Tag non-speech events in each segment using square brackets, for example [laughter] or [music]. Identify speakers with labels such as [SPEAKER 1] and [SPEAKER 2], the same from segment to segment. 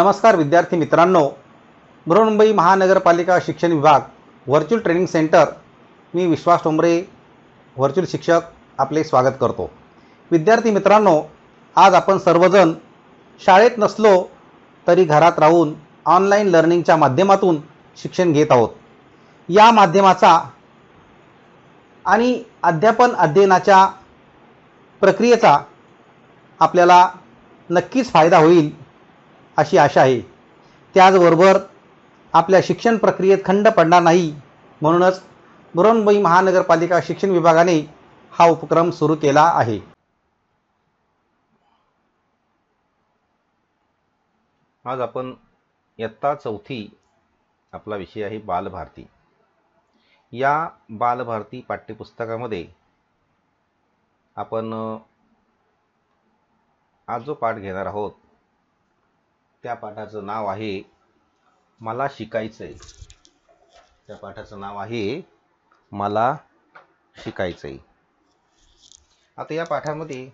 [SPEAKER 1] नमस्कार विद्यार्थी मित्रांनो बृहन्मुंबई महानगरपालिका शिक्षण विभाग व्हर्च्युअल ट्रेनिंग सेंटर मी विश्वास टोंबरे व्हर्च्युअल शिक्षक आपले स्वागत करतो विद्यार्थी मित्रांनो आज आपण सर्वजण शाळेत नसलो तरी घरात राहून ऑनलाईन लर्निंगच्या माध्यमातून शिक्षण घेत आहोत या माध्यमाचा आणि अध्यापन अध्ययनाच्या प्रक्रियेचा आपल्याला नक्कीच फायदा होईल अशी आशा आहे त्याचबरोबर आपल्या शिक्षण प्रक्रियेत खंड पडणार नाही म्हणूनच मुरंबई महानगरपालिका शिक्षण विभागाने हा उपक्रम सुरू केला आहे आज आपण इयत्ता चौथी आपला विषय आहे बालभारती या बालभारती पाठ्यपुस्तकामध्ये आपण आज जो पाठ घेणार आहोत त्या पाठाचं नाव आहे मला शिकायचं आहे त्या पाठाचं नाव आहे मला शिकायचं आहे आता या पाठामध्ये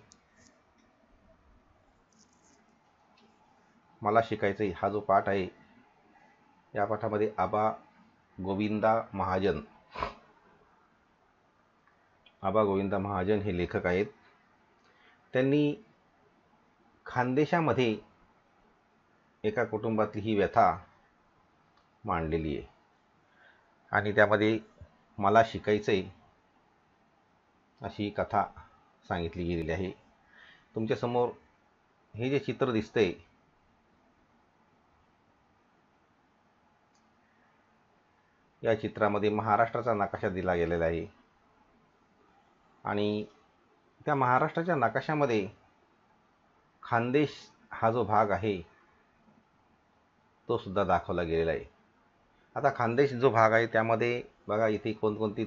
[SPEAKER 1] मला शिकायचं आहे हा जो पाठ आहे या पाठामध्ये आबा गोविंदा महाजन आबा गोविंदा महाजन हे लेखक आहेत त्यांनी खानदेशामध्ये एका कुटुंबातली ही व्यथा मांडलेली आहे आणि त्यामध्ये मला शिकायचं अशी कथा सांगितली गेलेली आहे तुमच्यासमोर हे जे चित्र दिसतंय या चित्रामध्ये महाराष्ट्राचा नकाशा दिला गेलेला आहे आणि त्या महाराष्ट्राच्या नकाशामध्ये खानदेश हा जो भाग आहे तो सुद्धा दाखवला गेलेला आहे आता खानदेश जो भाग आहे त्यामध्ये बघा इथे कोणकोणती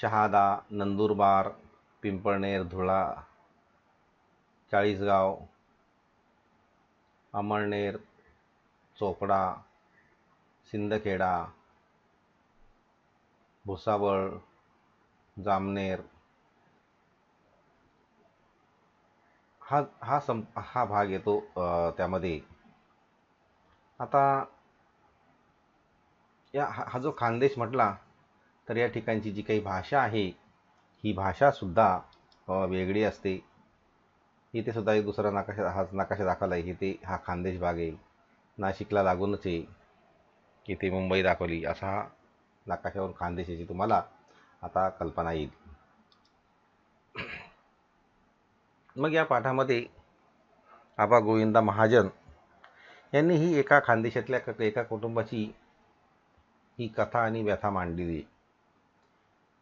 [SPEAKER 1] शहादा नंदुरबार पिंपळनेर धुळा चाळीसगाव अमळनेर चोपडा सिंदखेडा भुसावळ जामनेर हा हा सं हा भाग येतो त्यामध्ये आता या हा हा जो खानदेश म्हटला तर या ठिकाणची जी काही भाषा आहे ही भाषासुद्धा वेगळी असते इथे सुद्धा एक दुसरा नकाशा हा नकाशा दाखवला आहे इथे हा खानदेश भाग आहे नाशिकला लागूनच आहे इथे मुंबई दाखवली असा हा नकाशावरून खानदेशाची तुम्हाला आता कल्पना येईल मग या पाठामध्ये आबा गोविंदा महाजन यांनी ही एका खानदेशातल्या एका कुटुंबाची ही कथा आणि व्यथा मांडलेली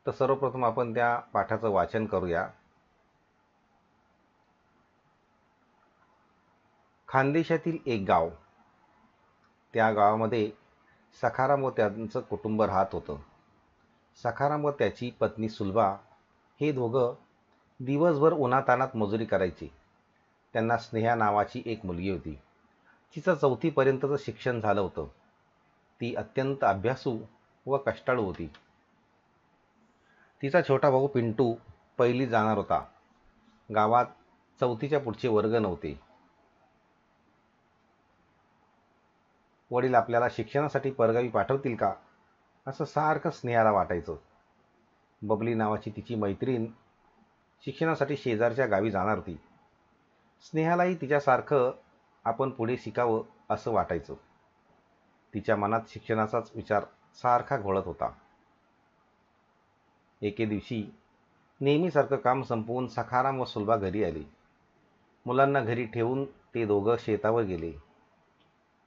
[SPEAKER 1] तर सर्वप्रथम आपण त्या पाठाचं वाचन करूया खानदेशातील एक गाव त्या गावामध्ये सखाराम व त्यांचं कुटुंब राहत होतं सखाराम व त्याची पत्नी सुलभा हे दोघं दिवसभर उन्हातानात मजुरी करायचे त्यांना स्नेहा नावाची एक मुलगी होती तिचं चौथीपर्यंतचं शिक्षण झालं होतं ती अत्यंत अभ्यासू व कष्टाळू होती तिचा छोटा भाऊ पिंटू पहिली जाणार होता गावात चौथीच्या पुढचे वर्ग नव्हते वडील आपल्याला शिक्षणासाठी परगावी पाठवतील का असं सारखं स्नेहाला वाटायचं बबली नावाची तिची मैत्रीण शिक्षणासाठी शेजारच्या गावी जाणार होती स्नेहालाही तिच्यासारखं आपण पुढे शिकावं असं वाटायचं तिच्या मनात शिक्षणाचाच विचार सारखा घोळत होता एके दिवशी नेहमीसारखं काम संपवून सखाराम व सुलभा घरी आली मुलांना घरी ठेवून ते दोघं शेतावर गेले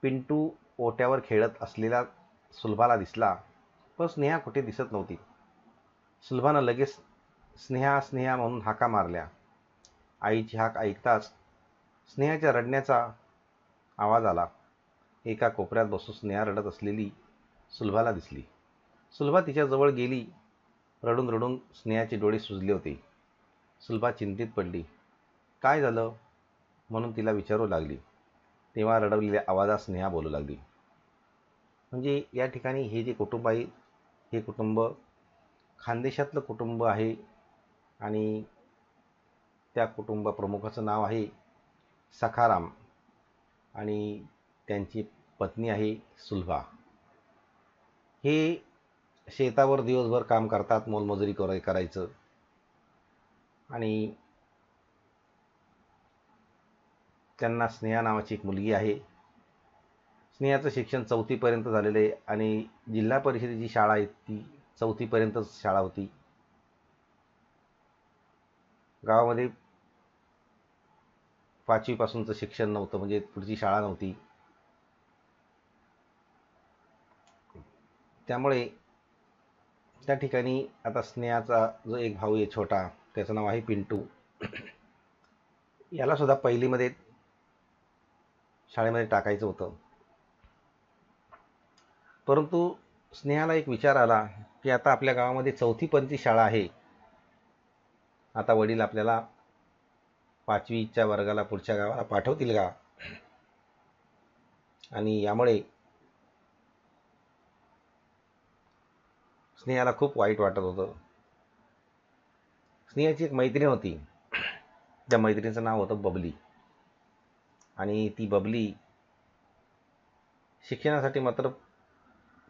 [SPEAKER 1] पिंटू ओट्यावर खेळत असलेला सुलभाला दिसला पण स्नेहा कुठे दिसत नव्हती सुलभानं लगेच स्नेहा स्नेहा म्हणून हाका मारल्या आईची हाक ऐकताच स्नेहाच्या रडण्याचा आवाज आला एका कोपऱ्यात बसून स्नेहा रडत असलेली सुलभाला दिसली सुलभा तिच्याजवळ गेली रडून रडून स्नेहाचे डोळे सुजले होते सुलभा चिंतित पडली काय झालं म्हणून तिला विचारू लागली तेव्हा रडवलेल्या आवाजात स्नेहा बोलू लागली म्हणजे या ठिकाणी हे जे कुटुंब आहे हे कुटुंब खानदेशातलं कुटुंब आहे आणि त्या कुटुंब प्रमुखाचं नाव आहे सखाराम आणि त्यांची पत्नी आहे सुलभा हे शेतावर दिवसभर काम करतात मोलमजुरी कराय करायचं आणि त्यांना स्नेहा नावाची एक मुलगी आहे स्नेहाचं शिक्षण चौथीपर्यंत झालेलं आहे आणि जिल्हा परिषदेची शाळा आहे ती चौथीपर्यंतच शाळा होती गावामध्ये पाचवीपासूनचं शिक्षण नव्हतं म्हणजे पुढची शाळा नव्हती त्यामुळे त्या ठिकाणी आता स्नेहाचा जो एक भाऊ आहे छोटा त्याचं नाव आहे पिंटू याला सुद्धा पहिलीमध्ये शाळेमध्ये टाकायचं होतं परंतु स्नेहाला एक विचार आला की आता आपल्या गावामध्ये चौथी पंची शाळा आहे आता वडील आपल्याला पाचवीच्या वर्गाला पुढच्या गावाला पाठवतील का आणि यामुळे स्नेहाला खूप वाईट वाटत होतं स्नेहाची एक मैत्रीण होती त्या मैत्रिणीचं नाव होतं बबली आणि ती बबली शिक्षणासाठी मात्र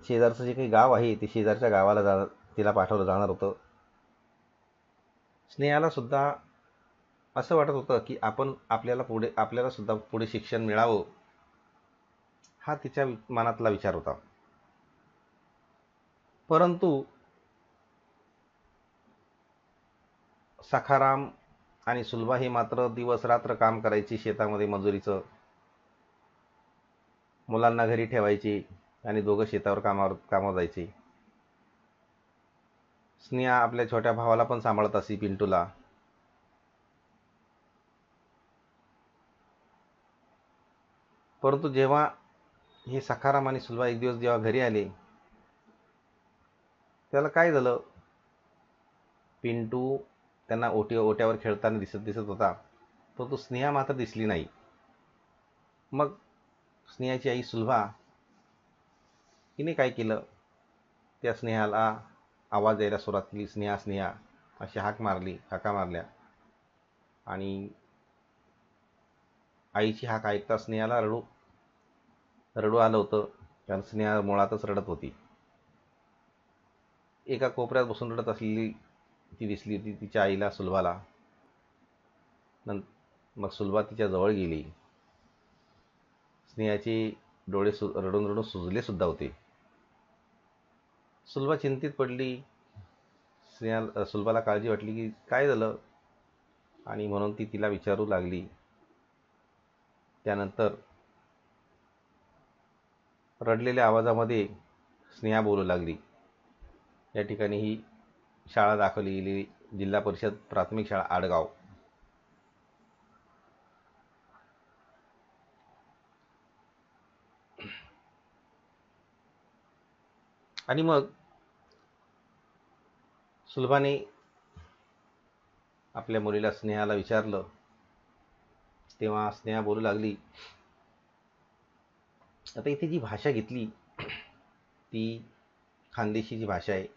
[SPEAKER 1] शेजारचं जे काही गाव आहे ते शेजारच्या गावाला जा तिला पाठवलं जाणार होतं स्नेहाला सुद्धा असं वाटत होतं की आपण आपल्याला पुढे आपल्याला सुद्धा पुढे शिक्षण मिळावं हा तिच्या मनातला विचार होता परंतु सखाराम आणि सुलभा हे मात्र दिवस रात्र काम करायची शेतामध्ये मजुरीचं मुलांना घरी ठेवायची आणि दोघं शेतावर कामावर कामावर जायची स्नेहा आपल्या छोट्या भावाला पण सांभाळत असे पिंटूला परंतु जेव्हा हे सखाराम आणि सुलभा एक दिवस जेव्हा घरी आले त्याला काय झालं पिंटू त्यांना ओटी ओट्यावर खेळताना दिसत दिसत होता परंतु स्नेहा मात्र दिसली नाही मग स्नेहाची आई सुलभा तिने काय केलं त्या स्नेहाला आवाज यायला सुरुवात केली स्नेहा स्नेहा अशी हाक मारली हाका मारल्या आणि आईची हाक ऐकता स्नेहाला रडू रडू आलं होतं कारण स्नेहा मुळातच रडत होती एका कोपऱ्यात बसून रडत असलेली ती दिसली होती तिच्या आईला सुलभाला नंत मग सुलभा तिच्या जवळ गेली स्नेहाचे डोळे सु रडून रडून सुजले सुद्धा होते सुलभा चिंतित पडली स्नेहा सुलभाला काळजी वाटली की काय झालं आणि म्हणून ती तिला विचारू लागली त्यानंतर रडलेल्या आवाजामध्ये स्नेहा बोलू लागली या ठिकाणी ही शाळा दाखवली गेली जिल्हा परिषद प्राथमिक शाळा आडगाव आणि मग सुलभाने आपल्या मुलीला स्नेहाला विचारलं तेव्हा स्नेहा बोलू लागली आता इथे जी भाषा घेतली ती खानदेशी जी भाषा आहे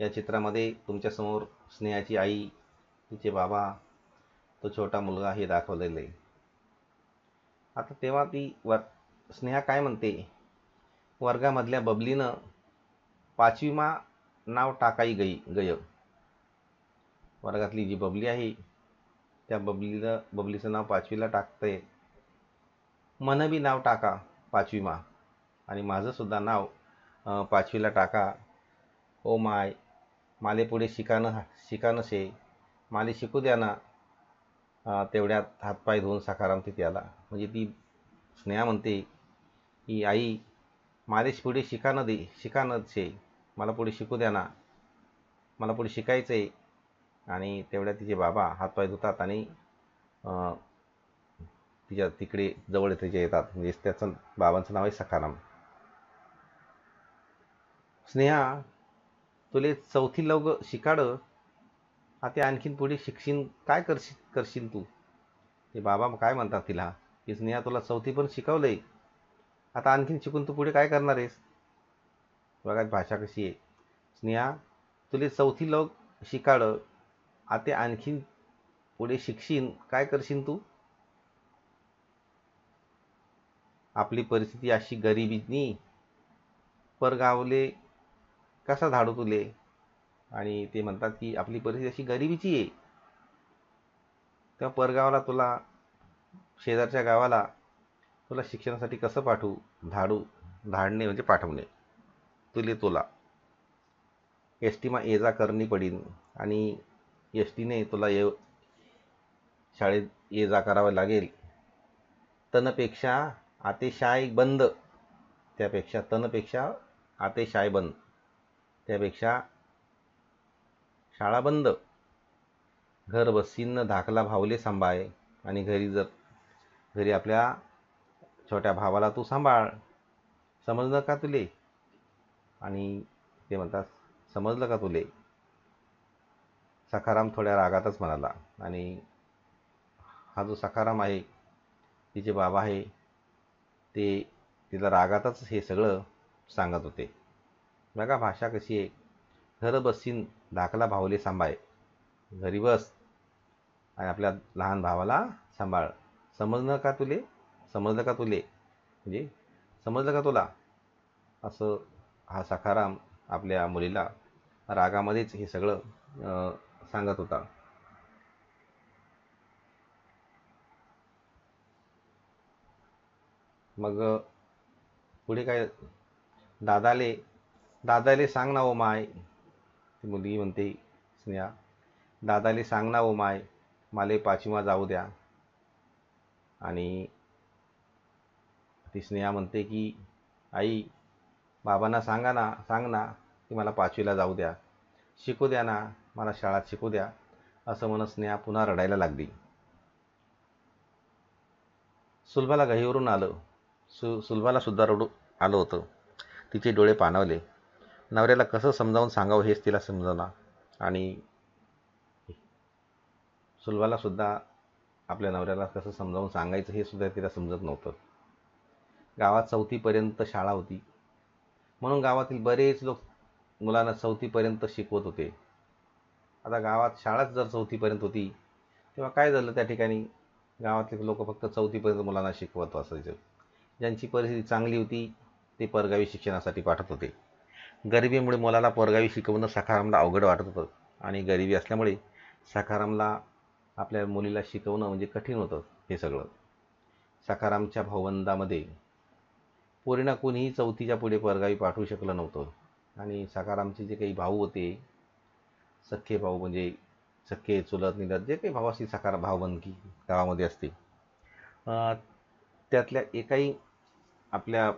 [SPEAKER 1] या चित्रामध्ये तुमच्यासमोर स्नेहाची आई तिचे बाबा तो छोटा मुलगा हे दाखवलेलं आहे आता तेव्हा ती वर स्नेहा काय म्हणते वर्गामधल्या बबलीनं पाचवीमा नाव टाकाई गई गय वर्गातली जी बबली आहे त्या बबलीला बबलीचं नाव पाचवीला टाकते मनवी नाव टाका पाचवी मा आणि माझंसुद्धा नाव पाचवीला टाका ओ माय माले पुढे शिकानं शिका शे माले शिकू द्या ना तेवढ्यात हातपाय धुवून साकाराम तिथे आला म्हणजे ती स्नेहा म्हणते की आई माले पुढे शिकानं दे शिकानं शे मला पुढे शिकू द्या ना मला पुढे शिकायचं आहे आणि तेवढ्या तिचे बाबा हातपाय धुतात आणि तिच्या तिकडे जवळ तिच्या येतात म्हणजे त्याचं बाबांचं नाव आहे सखाराम स्नेहा तुले चौथी लोक शिकाड आता आणखीन पुढे शिक्षण काय करशील करशील तू ते बाबा काय म्हणतात तिला की स्नेहा तुला चौथी पण शिकवलंय आता आणखीन शिकून तू पुढे काय करणार आहेस बघा भाषा कशी आहे स्नेहा तुले चौथी लोक शिकाड आता आणखीन पुढे शिक्षण काय करशील तू आपली परिस्थिती अशी गरिबीनी परगावले कसा धाडू तुले आणि ते म्हणतात की आपली परिस्थिती अशी गरिबीची आहे तेव्हा परगावाला तुला शेजारच्या गावाला तुला शिक्षणासाठी कसं पाठवू धाडू धाडणे म्हणजे पाठवणे तुले तुला एस टीमा ये जा करणी पडीन आणि एस टीने तुला ये शाळेत ये जा करावं लागेल तनपेक्षा आतेशाय बंद त्यापेक्षा तनपेक्षा आतेशाय बंद त्यापेक्षा शाळा बंद घर बसीनं धाकला भावले सांभाळ आणि घरी जर घरी आपल्या छोट्या भावाला तू सांभाळ समजलं का तुले आणि ते म्हणतात समजलं का तुले सखाराम थोड्या रागातच म्हणाला आणि हा जो सखाराम आहे तिचे बाबा आहे ते तिला रागातच हे सगळं सांगत होते बघा भाषा कशी आहे घर बसीन धाकला भावले सांभाळ घरी बस आणि आपल्या लहान भावाला सांभाळ समजणं का तुले समजलं का तुले म्हणजे समजलं का तुला असं हा सखाराम आपल्या मुलीला रागामध्येच हे सगळं सांगत होता मग पुढे काय दादाले दादाले सांग ना ओ माय ती मुलगी म्हणते स्नेहा दादाले सांग ना ओ माय माले पाचिमा जाऊ द्या आणि ती स्नेहा म्हणते की आई बाबांना सांगा ना सांग ना की मला पाचवीला जाऊ द्या शिकू द्या ना मला शाळा शिकू द्या असं म्हणत स्नेहा पुन्हा रडायला लागली सुलभाला घाईवरून आलं सु सुद्धा रडू आलं होतं तिचे डोळे पाणवले नवऱ्याला कसं समजावून सांगावं हेच तिला समजावला आणि सुद्धा आपल्या नवऱ्याला कसं समजावून सांगायचं हे सुद्धा तिला समजत नव्हतं गावात चौथीपर्यंत शाळा होती म्हणून गावातील बरेच लोक मुलांना चौथीपर्यंत शिकवत होते आता गावात शाळाच जर चौथीपर्यंत होती तेव्हा काय झालं त्या ठिकाणी गावातले लोक फक्त चौथीपर्यंत मुलांना शिकवत असायचे ज्यांची परिस्थिती चांगली होती ते परगावी शिक्षणासाठी पाठवत होते गरिबीमुळे मुलाला परगावी शिकवणं सखारामला अवघड वाटत होतं आणि गरिबी असल्यामुळे सखारामला आपल्या मुलीला शिकवणं म्हणजे कठीण होतं हे सगळं सखारामच्या भावंदामध्ये पूर्ण कोणीही चौथीच्या पुढे परगावी पाठवू शकलं नव्हतं आणि सखारामचे जे काही भाऊ होते सख्खे भाऊ म्हणजे सख्खे चुलत निलत जे काही भाऊ असतील सखाराम भावबंदकी गावामध्ये असते त्यातल्या एकाही आपल्या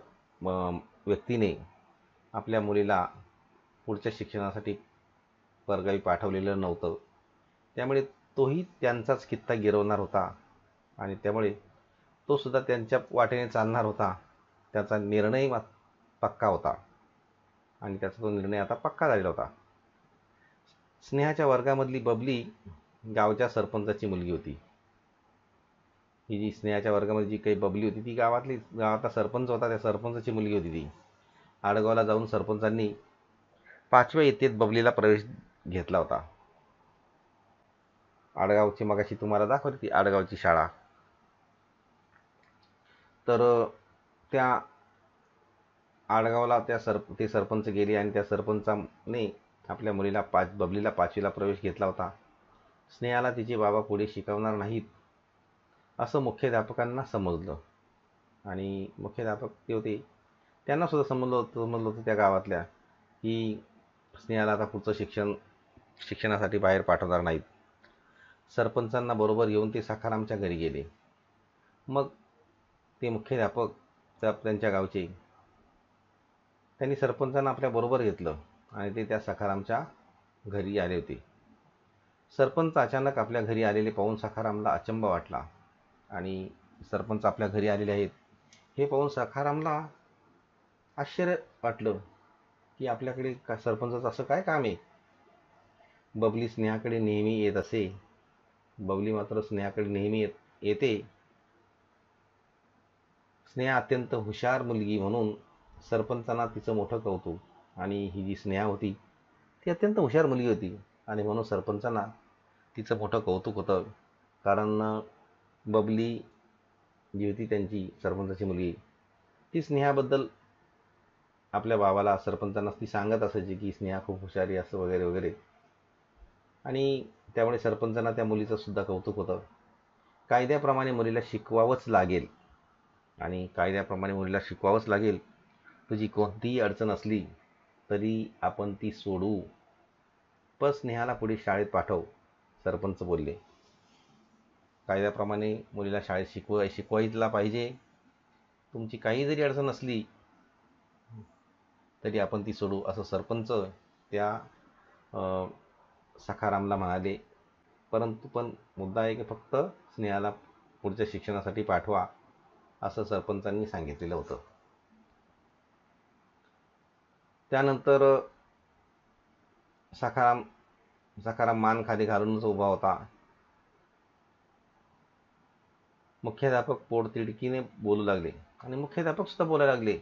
[SPEAKER 1] व्यक्तीने आपल्या मुलीला पुढच्या शिक्षणासाठी परगावी पाठवलेलं नव्हतं त्यामुळे तोही त्यांचाच कित्ता गिरवणार होता आणि त्यामुळे तोसुद्धा त्यांच्या वाटेने चालणार होता त्याचा निर्णय पक्का होता आणि त्याचा तो निर्णय आता पक्का झालेला होता स्नेहाच्या वर्गामधली बबली गावच्या सरपंचाची मुलगी होती ही जी स्नेहाच्या वर्गामध्ये जी काही बबली होती ती गावातली गावातला सरपंच होता त्या सरपंचाची मुलगी होती ती आडगावला जाऊन सरपंचांनी पाचव्या इयत्तेत बबलीला प्रवेश घेतला होता आडगावची मगाशी तुम्हाला दाखवली ती आडगावची शाळा तर त्या आडगावला त्या सरप ते सरपंच गेले आणि त्या सरपंचाने आपल्या मुलीला पाच बबलीला पाचवीला प्रवेश घेतला होता स्नेहाला तिचे बाबा पुढे शिकवणार नाहीत असं मुख्याध्यापकांना समजलं आणि मुख्याध्यापक ते होते त्यांना सुद्धा समजलं होतं समजलं होतं त्या गावातल्या की स्नेहाला आता पुढचं शिक्षण शिक्षणासाठी बाहेर पाठवणार नाहीत सरपंचांना बरोबर घेऊन ते सखारामच्या घरी गेले मग ते मुख्याध्यापक त्या त्यांच्या गावचे त्यांनी सरपंचांना आपल्याबरोबर घेतलं आणि ते त्या सखारामच्या घरी आले होते सरपंच अचानक आपल्या घरी आलेले पाहून सखारामला अचंब वाटला आणि सरपंच आपल्या घरी आलेले आहेत हे पाहून सखारामला आश्चर्य वाटलं की आपल्याकडे का सरपंचाचं असं काय काम आहे बबली स्नेहाकडे नेहमी येत असे बबली मात्र स्नेहाकडे नेहमी येत येते स्नेहा अत्यंत हुशार मुलगी म्हणून सरपंचांना तिचं मोठं कौतुक आणि ही जी स्नेहा होती ती अत्यंत हुशार मुलगी होती आणि म्हणून सरपंचांना तिचं मोठं कौतुक होतं कारण बबली जी होती त्यांची सरपंचाची मुलगी ती स्नेहाबद्दल आपल्या बाबाला सरपंचांना ती सांगत असायची की स्नेहा खूप हुशारी असं वगैरे वगैरे आणि त्यामुळे सरपंचांना त्या मुलीचं सुद्धा कौतुक होतं कायद्याप्रमाणे मुलीला शिकवावंच लागेल आणि कायद्याप्रमाणे मुलीला शिकवावंच लागेल तुझी कोणतीही अडचण असली तरी आपण ती सोडू पण स्नेहाला पुढे शाळेत पाठव सरपंच बोलले कायद्याप्रमाणे मुलीला शाळेत शिकवाय शिकवायला पाहिजे तुमची काही जरी अडचण असली तरी आपण ती सोडू असं सरपंच त्या सखारामला म्हणाले परंतु पण मुद्दा आहे की फक्त स्नेहाला पुढच्या शिक्षणासाठी पाठवा असं सरपंचांनी सांगितलेलं होतं त्यानंतर सखाराम सखाराम मान खाली घालूनच उभा होता मुख्याध्यापक पोटतिडकीने बोलू लागले आणि मुख्याध्यापक सुद्धा बोलायला लागले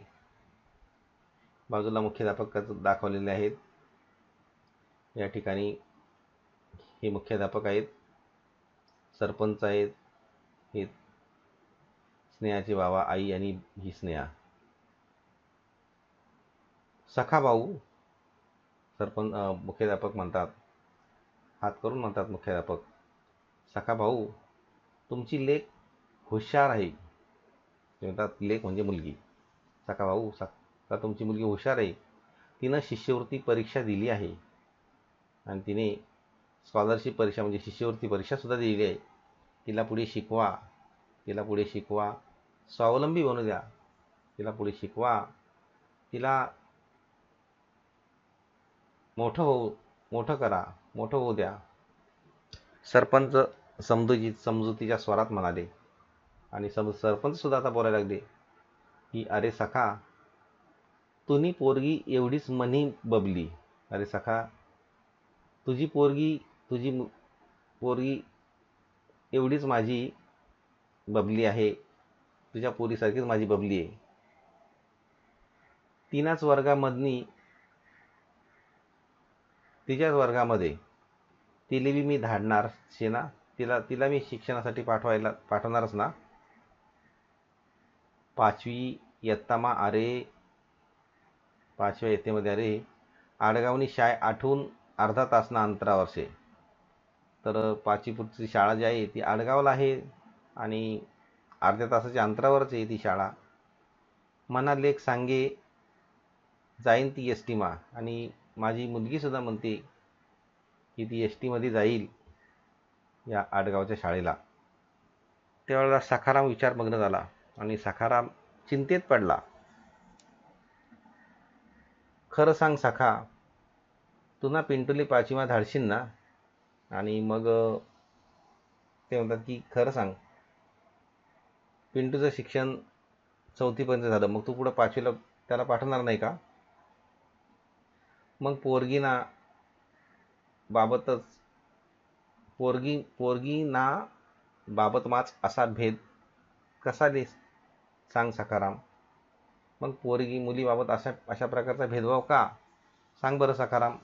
[SPEAKER 1] बाजूला मुख्याध्यापक दाखवलेले आहेत या ठिकाणी हे मुख्याध्यापक आहेत सरपंच आहेत हे स्नेहाचे बाबा आई आणि ही स्नेहा सखा भाऊ सरपंच मुख्याध्यापक म्हणतात हात करून म्हणतात मुख्याध्यापक सखा भाऊ तुमची लेख हुशार आहे ते म्हणतात लेख म्हणजे मुलगी सका भाऊ सका तुमची मुलगी हुशार आहे तिनं शिष्यवृत्ती परीक्षा दिली आहे आणि तिने स्कॉलरशिप परीक्षा म्हणजे शिष्यवृत्ती परीक्षासुद्धा दिली आहे तिला पुढे शिकवा तिला पुढे शिकवा स्वावलंबी बनू द्या तिला पुढे शिकवा तिला मोठं होऊ मोठं करा मोठं होऊ द्या सरपंच समजूजी समजुतीच्या स्वरात म्हणाले आणि सरपंच सुद्धा आता बोलायला लागले की अरे सखा तुनी पोरगी एवढीच मनी बबली अरे सखा तुझी पोरगी तुझी पोरगी एवढीच माझी बबली आहे तुझ्या पोरीसारखीच माझी बबली आहे तिनाच वर्गामधनी तिच्याच वर्गामध्ये तिला बी मी धाडणार शेना तिला तिला मी शिक्षणासाठी पाठवायला पाठवणारच ना पाचवी यत्तामा आरे पाचव्या इयत्तेमध्ये अरे आडगावनी शाळे आठवून अर्धा तासना अंतरावर से तर पुढची शाळा जी आहे ती आडगावला आहे आणि अर्ध्या तासाच्या अंतरावरच आहे ती शाळा मना लेख सांगे जाईन ती एस टीमा आणि माझी मुलगीसुद्धा म्हणते की ती एस टीमध्ये जाईल या आडगावच्या शाळेला त्यावेळेला सखाराम विचारमग्न झाला आणि सखाराम चिंतेत पडला खरं सांग सखा तू ना पिंटूली पाचिमा धाडशील ना आणि मग ते म्हणतात की खरं सांग पिंटूचं शिक्षण चौथीपर्यंत झालं मग तू पुढं पाचवीला त्याला पाठवणार नाही का मग पोरगीना बाबतच पोरगी पोरगीना बाबत बाबतमाच असा भेद कसा दिस सांग सखाराम मग पोरगी मुलीबाबत अशा अशा प्रकारचा भेदभाव का सांग बरं सखाराम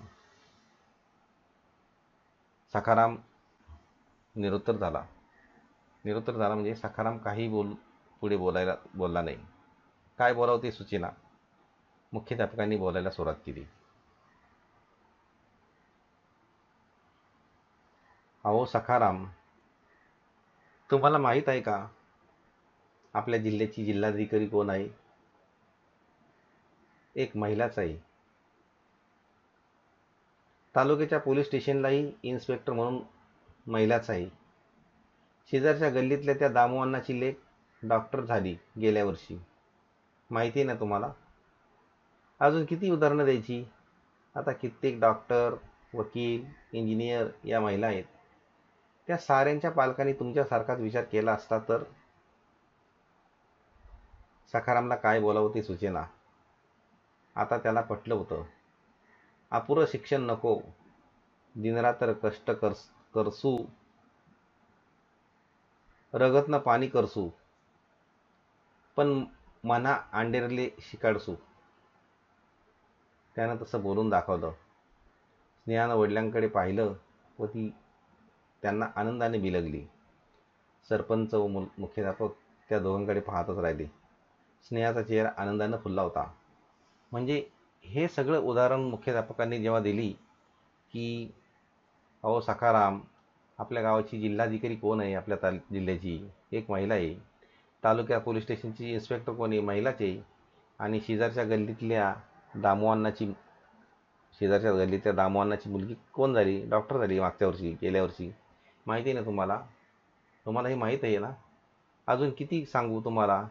[SPEAKER 1] सखाराम निरुत्तर झाला निरुत्तर झाला म्हणजे सखाराम काही बोल पुढे बोलायला बोलला नाही काय बोलावं ते सूचना मुख्याध्यापकांनी बोलायला सुरुवात केली अहो सखाराम तुम्हाला माहीत आहे का आपल्या जिल्ह्याची जिल्हाधिकारी कोण आहे एक महिलाच आहे तालुक्याच्या पोलीस स्टेशनलाही इन्स्पेक्टर म्हणून महिलाच आहे शेजारच्या गल्लीतल्या त्या दामोअण्णाची लेख डॉक्टर झाली गेल्या वर्षी माहिती आहे ना तुम्हाला अजून किती उदाहरणं द्यायची आता कित्येक डॉक्टर वकील इंजिनियर या महिला आहेत त्या साऱ्यांच्या पालकांनी तुमच्यासारखाच विचार केला असता तर सखारामला काय बोलावं ते सुचेना आता त्याला पटलं होतं अपुरं शिक्षण नको दिनरात्र कष्ट करस करसू रगतनं पाणी करसू पण मना आंडेरले शिकाडसू त्यानं तसं बोलून दाखवलं स्नेहानं वडिलांकडे पाहिलं व ती त्यांना आनंदाने बिलगली सरपंच व मुल मुख्याध्यापक त्या दोघांकडे पाहतच राहिले स्नेहाचा चेहरा आनंदानं फुलला होता म्हणजे हे सगळं उदाहरण मुख्याध्यापकांनी जेव्हा दिली की अहो सखाराम आपल्या गावाची जिल्हाधिकारी कोण आहे आपल्या ताल जिल्ह्याची एक महिला आहे तालुक्या पोलीस स्टेशनची इन्स्पेक्टर कोण आहे महिलाचे आणि शेजारच्या गल्लीतल्या दामोअण्णाची शेजारच्या गल्लीतल्या दामोअण्णाची मुलगी कोण झाली डॉक्टर झाली मागच्या वर्षी गेल्या वर्षी माहिती आहे ना तुम्हाला तुम्हाला हे माहीत आहे ना अजून किती सांगू तुम्हाला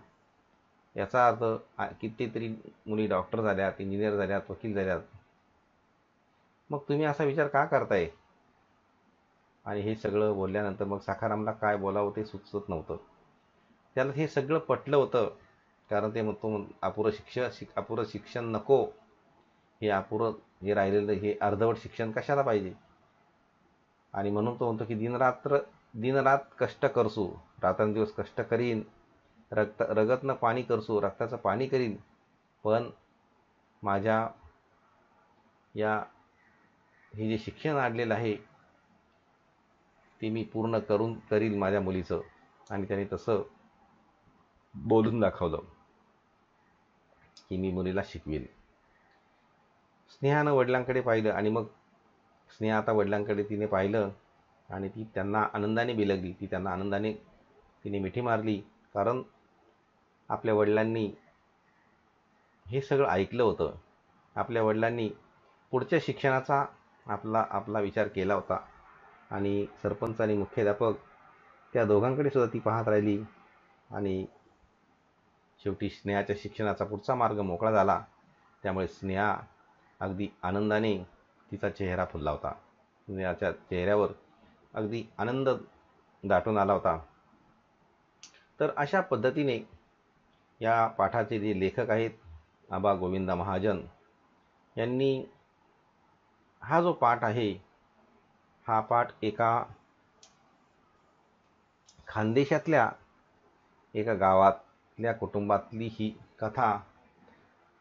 [SPEAKER 1] याचा अर्थ कितीतरी मुली डॉक्टर झाल्यात इंजिनियर झाल्यात वकील झाल्यात मग तुम्ही असा विचार का करताय आणि हे सगळं बोलल्यानंतर मग साखारामला काय बोलावं ते सुचत नव्हतं त्याला हे सगळं पटलं होतं कारण ते म्हणतो अपुरं शिक्षण शिक अपुरं शिक्षण नको हे अपुरं हे राहिलेलं हे अर्धवट शिक्षण कशाला पाहिजे आणि म्हणून तो म्हणतो की दिनरात्र दिनरात कष्ट करसू रात्रंदिवस कष्ट करीन रक्त रगतनं पाणी करसो रक्ताचं पाणी करीन पण माझ्या या हे जे शिक्षण आणलेलं आहे ते मी पूर्ण करून करील माझ्या मुलीचं आणि त्याने तसं बोलून दाखवलं की मी मुलीला शिकवेल स्नेहानं वडिलांकडे पाहिलं आणि मग स्नेहा आता वडिलांकडे तिने पाहिलं आणि ती त्यांना आनंदाने बिलगली ती त्यांना आनंदाने तिने मिठी मारली कारण आपल्या वडिलांनी हे सगळं ऐकलं होतं आपल्या वडिलांनी पुढच्या शिक्षणाचा आपला आपला विचार केला होता आणि सरपंच आणि मुख्याध्यापक त्या दोघांकडे सुद्धा ती पाहत राहिली आणि शेवटी स्नेहाच्या शिक्षणाचा पुढचा मार्ग मोकळा झाला त्यामुळे स्नेहा अगदी आनंदाने तिचा चेहरा फुलला होता स्नेहाच्या चेहऱ्यावर अगदी आनंद दाटून आला होता तर अशा पद्धतीने या पाठाचे जे लेखक आहेत आबा गोविंदा महाजन यांनी हा जो पाठ आहे हा पाठ एका खानदेशातल्या एका गावातल्या कुटुंबातली ही कथा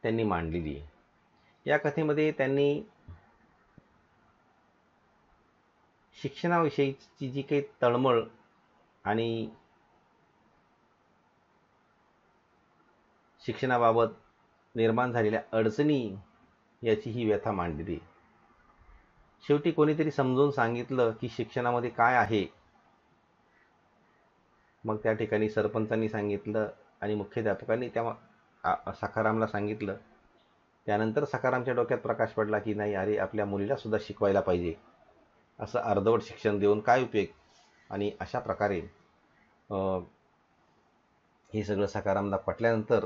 [SPEAKER 1] त्यांनी मांडलेली आहे या कथेमध्ये त्यांनी शिक्षणाविषयीची जी काही तळमळ आणि शिक्षणाबाबत निर्माण झालेल्या अडचणी याची ही व्यथा मांडली शेवटी कोणीतरी समजून सांगितलं की शिक्षणामध्ये काय आहे मग त्या ठिकाणी सरपंचांनी सांगितलं आणि मुख्याध्यापकांनी त्या सखारामला सांगितलं त्यानंतर सखारामच्या डोक्यात प्रकाश पडला की नाही अरे आपल्या मुलीला सुद्धा शिकवायला पाहिजे असं अर्धवट शिक्षण देऊन काय उपयोग आणि अशा प्रकारे हे सगळं सखारामला पटल्यानंतर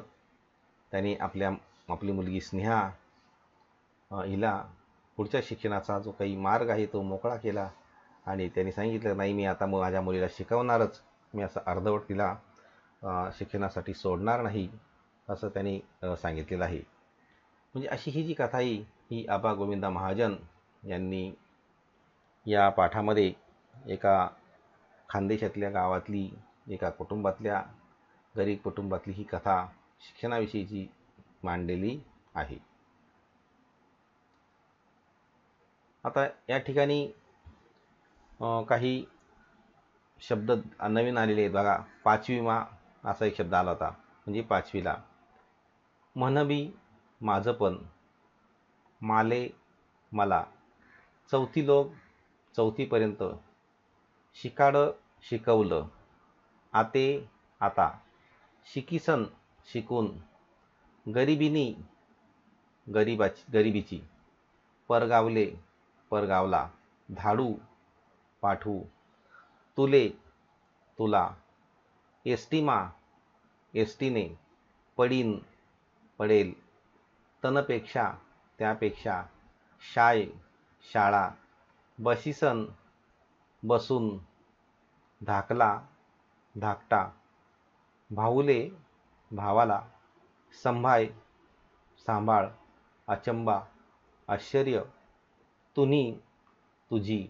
[SPEAKER 1] त्यांनी आपल्या आपली मुलगी स्नेहा हिला पुढच्या शिक्षणाचा जो काही मार्ग आहे तो मोकळा केला आणि त्यांनी सांगितलं नाही मी आता माझ्या मुलीला शिकवणारच मी असं अर्धवट तिला शिक्षणासाठी सोडणार नाही असं त्यांनी सांगितलेलं आहे म्हणजे अशी ही जी कथा आहे ही आबा गोविंदा महाजन यांनी या पाठामध्ये एका खानदेशातल्या गावातली एका कुटुंबातल्या गरीब कुटुंबातली ही कथा शिक्षणाविषयीची मांडलेली आहे आता या ठिकाणी काही शब्द नवीन आलेले आहेत बघा पाचवी मा असा एक शब्द आला होता म्हणजे पाचवीला म्हणबी माझं पण माले मला चौथी लोक चौथीपर्यंत शिकाडं शिकवलं आते आता शिकीसन शिकून गरिबीनी गरिबाची गरिबीची परगावले परगावला धाडू पाठवू तुले तुला एसटीमा एसटीने पडीन पडेल तनपेक्षा त्यापेक्षा शाय शाळा बसिसन बसून धाकला धाकटा भाऊले भावाला संभाय सांभाळ अचंबा आश्चर्य तुनी तुझी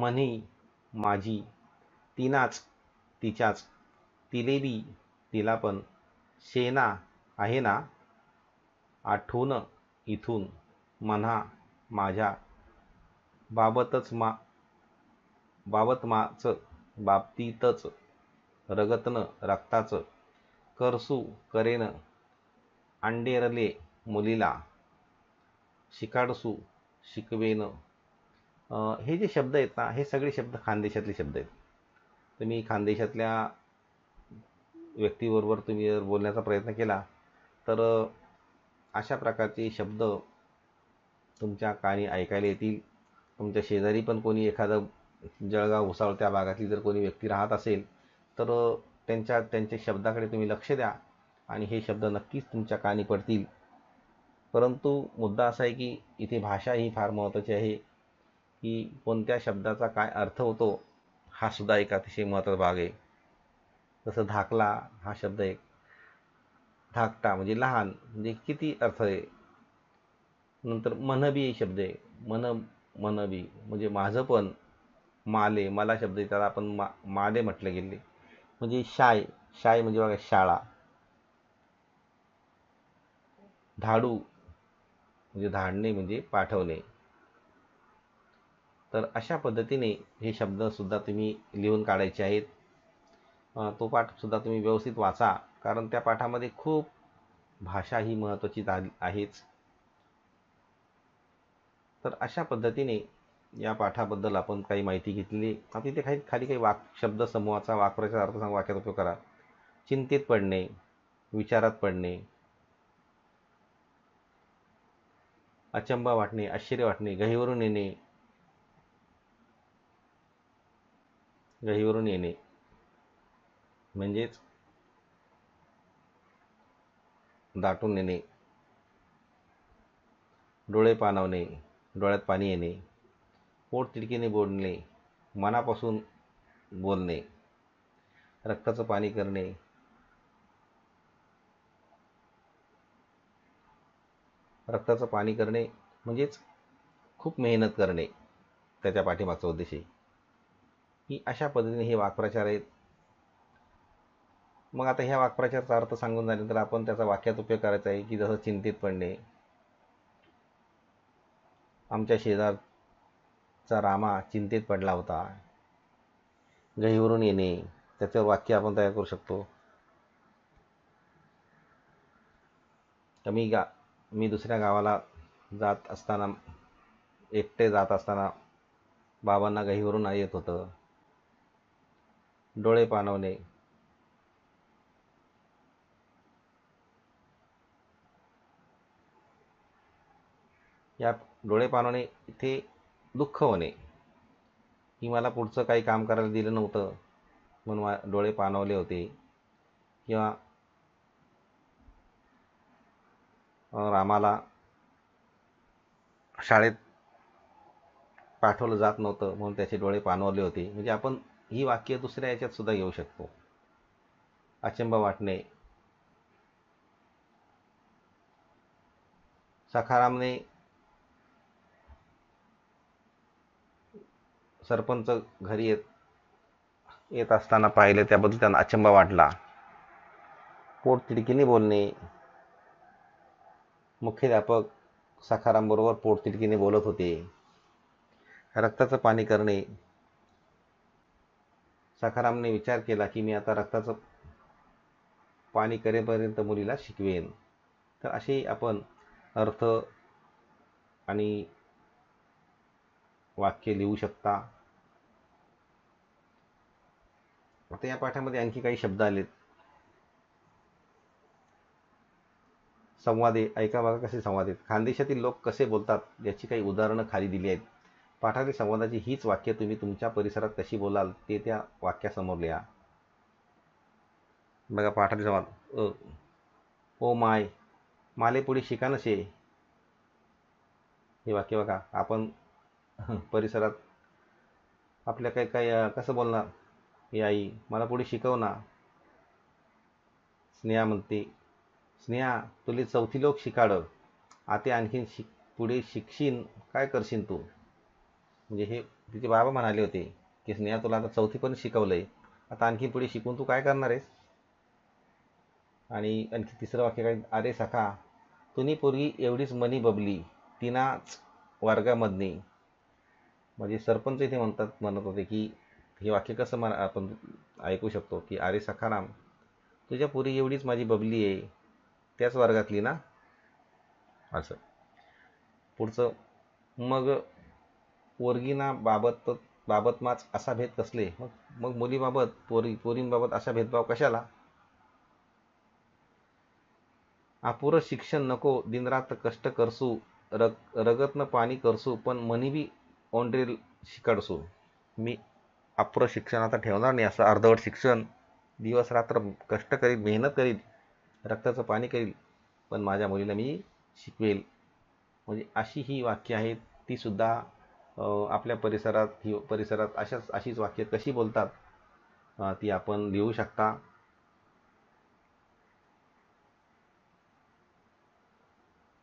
[SPEAKER 1] मनी माझी तिनाच तिच्याच तिलेबी तिला पण शेना आहे ना आठून इथून मना, माझ्या बाबतच मा बाबतमाच बाबतीतच रगतन रक्ताचं करसू करेन अंडेरले मुलीला शिकाडसू शिकवेन हे जे शब्द आहेत ना हे सगळे शब्द खानदेशातले शब्द आहेत तुम्ही खानदेशातल्या व्यक्तीबरोबर तुम्ही जर बोलण्याचा प्रयत्न केला तर अशा प्रकारचे शब्द तुमच्या कानी ऐकायला येतील तुमच्या शेजारी पण कोणी एखादं जळगाव उसाळ त्या भागातली जर कोणी व्यक्ती राहत असेल तर त्यांच्या त्यांच्या शब्दाकडे तुम्ही लक्ष द्या आणि हे शब्द नक्कीच तुमच्या कानी पडतील परंतु मुद्दा असा आहे की इथे भाषा ही फार महत्त्वाची आहे की कोणत्या शब्दाचा काय अर्थ होतो हा सुद्धा एक अतिशय महत्त्वाचा भाग आहे जसं धाकला हा शब्द एक धाकटा म्हणजे लहान म्हणजे किती अर्थ आहे नंतर मनबी शब्द आहे मन मनबी म्हणजे माझं पण माले मला शब्द आहे त्याला आपण मा माले म्हटलं गेले म्हणजे शाय शाय म्हणजे बघा शाळा धाडू म्हणजे धाडणे म्हणजे पाठवणे तर अशा पद्धतीने हे शब्द सुद्धा तुम्ही लिहून काढायचे आहेत तो पाठ पाठसुद्धा तुम्ही व्यवस्थित वाचा कारण त्या पाठामध्ये खूप भाषा ही महत्त्वाची आहेच तर अशा पद्धतीने या पाठाबद्दल आपण काही माहिती घेतली आता तिथे काही खाली काही वाक समूहाचा वापरायचा अर्थ सांग वाक्यात उपयोग करा चिंतित पडणे विचारात पडणे अचंबा वाटणे आश्चर्य वाटणे गहीवरून येणे गहीवरून येणे म्हणजेच दाटून येणे डोळे पानवणे डोळ्यात पाणी येणे पोटतिडकीने बोलणे मनापासून बोलणे रक्ताचं पाणी करणे रक्ताचं पाणी करणे म्हणजेच खूप मेहनत करणे त्याच्या पाठीमागचा उद्देश आहे की अशा पद्धतीने हे वाक्प्रचार आहेत मग आता ह्या वाक्प्रचारचा अर्थ सांगून झाल्यानंतर आपण त्याचा वाक्यात उपयोग करायचा आहे की जसं चिंतित पडणे आमच्या शेजार रामा चिंतेत पडला होता गहीवरून येणे त्याच्यावर वाक्य आपण तयार करू शकतो कमी गा मी दुसऱ्या गावाला जात असताना एकटे जात असताना बाबांना गहीवरून येत होतं डोळे पानवणे या डोळे पानवणे इथे दुःख होणे की मला पुढचं काही काम करायला दिलं नव्हतं म्हणून डोळे पानवले होते किंवा रामाला शाळेत पाठवलं जात नव्हतं म्हणून त्याचे डोळे पानवले होते म्हणजे आपण ही वाक्य दुसऱ्या याच्यात सुद्धा घेऊ शकतो अचंब वाटणे सखारामने सरपंच घरी येत येत असताना पाहिले त्याबद्दल त्यांना अचंबा वाटला पोटतिडकीने बोलणे मुख्याध्यापक सखारामबरोबर पोटतिडकीने बोलत होते रक्ताचं पाणी करणे सखारामने विचार केला की मी आता रक्ताचं पाणी करेपर्यंत मुलीला शिकवेन तर असे आपण अर्थ आणि वाक्य लिहू शकता आता या पाठामध्ये आणखी काही शब्द आलेत संवादे ऐका बघा कसे संवाद आहेत खानदेशातील लोक कसे बोलतात याची काही उदाहरणं खाली दिली आहेत पाठातील संवादाची हीच वाक्य तुम्ही तुमच्या परिसरात कशी बोलाल ते त्या वाक्यासमोर लिहा बघा पाठातील संवाद अ ओ माय माले पुढे शिका नसे हे वाक्य बघा आपण [laughs] परिसरात आपल्या काही काय कसं बोलणार ही आई मला पुढे शिकव ना स्नेहा म्हणते स्नेहा तुले चौथी लोक शिकाड आते आणखीन शिक पुढे शिकशीन काय करशील तू म्हणजे हे तिचे बाबा म्हणाले होते की स्नेहा तुला आता चौथी पण शिकवलंय आता आणखी पुढे शिकून तू काय करणार आहेस आणि आणखी तिसरं वाक्य काय अरे सखा तुम्ही पूर्वी एवढीच मनी बबली तिनाच वर्गामधनी म्हणजे सरपंच इथे म्हणतात म्हणत होते की हे वाक्य कसं म्हणा आपण ऐकू शकतो की अरे सखाराम तुझ्या पुरी एवढीच माझी बबली आहे त्याच वर्गातली ना असं पुढचं मग पोरगीना बाबत बाबत माच असा भेद कसले मग मग मुलीबाबत पोरी पोरींबाबत असा भेदभाव कशाला अपुरं शिक्षण नको दिनरात कष्ट करसू रग रगतनं पाणी करसू पण मनीबी ओनरील शिकडसो मी अपुरं शिक्षण आता ठेवणार नाही असं अर्धवट शिक्षण दिवस रात्र कष्ट करीत मेहनत करीत रक्ताचं पाणी करील पण माझ्या मुलीला मी शिकवेल म्हणजे अशी ही वाक्य आहेत तीसुद्धा आपल्या परिसरात ही परिसरात अशाच अशीच वाक्य कशी बोलतात ती आपण लिहू शकता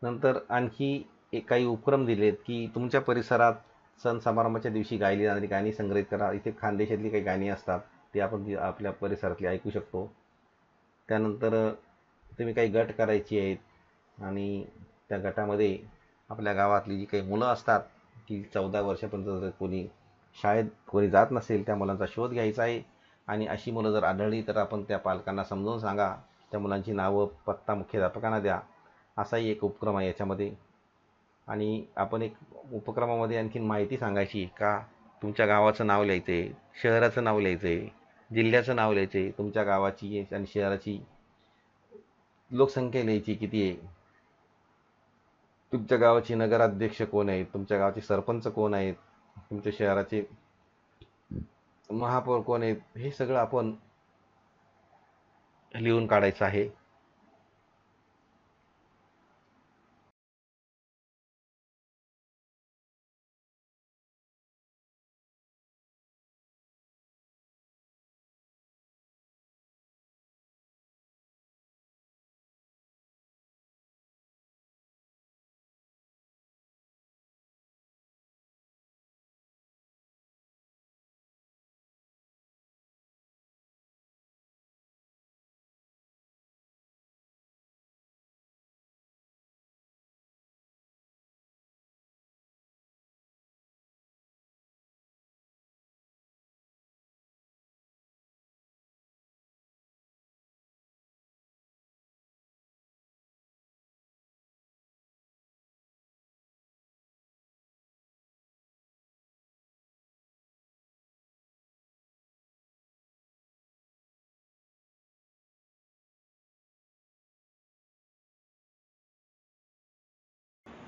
[SPEAKER 1] नंतर आणखी एक काही उपक्रम दिलेत की तुमच्या परिसरात सण समारंभाच्या दिवशी गायली जाणारी गाणी संग्रहित करा इथे खानदेशातली काही गाणी असतात ती आपण आपल्या परिसरातली ऐकू शकतो त्यानंतर तुम्ही काही गट करायची आहेत आणि त्या गटामध्ये आपल्या गावातली जी काही मुलं असतात की चौदा वर्षापर्यंत जर कोणी शाळेत कोणी जात नसेल त्या मुलांचा शोध घ्यायचा आहे आणि अशी मुलं जर आढळली तर आपण त्या पालकांना समजावून सांगा त्या मुलांची नावं पत्ता मुख्याध्यापकांना द्या असाही एक उपक्रम आहे याच्यामध्ये आणि आपण एक उपक्रमामध्ये आणखीन माहिती सांगायची का तुमच्या गावाचं नाव लिहायचं आहे शहराचं नाव लिहायचं आहे जिल्ह्याचं नाव लिहायचं आहे तुमच्या गावाची आणि शहराची लोकसंख्या लिहायची किती आहे तुमच्या गावाचे नगराध्यक्ष कोण आहेत तुमच्या गावाचे सरपंच कोण आहेत तुमच्या शहराचे महापौर कोण आहेत हे सगळं आपण लिहून काढायचं आहे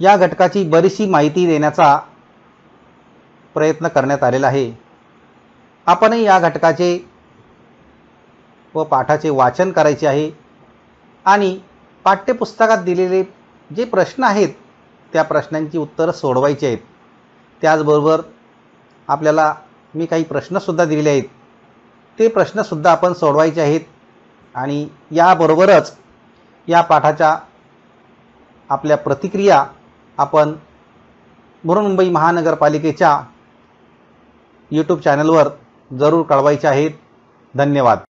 [SPEAKER 1] या घटकाची बरीचशी माहिती देण्याचा प्रयत्न करण्यात आलेला आहे आपणही या घटकाचे व पाठाचे वाचन करायचे आहे आणि पाठ्यपुस्तकात दिलेले जे प्रश्न आहेत त्या प्रश्नांची उत्तरं सोडवायची आहेत त्याचबरोबर आपल्याला मी काही प्रश्नसुद्धा दिलेले आहेत ते प्रश्नसुद्धा आपण सोडवायचे आहेत आणि याबरोबरच या पाठाच्या आपल्या प्रतिक्रिया आपण मुंबई महानगरपालिकेच्या यूट्यूब चॅनलवर जरूर कळवायचे आहेत धन्यवाद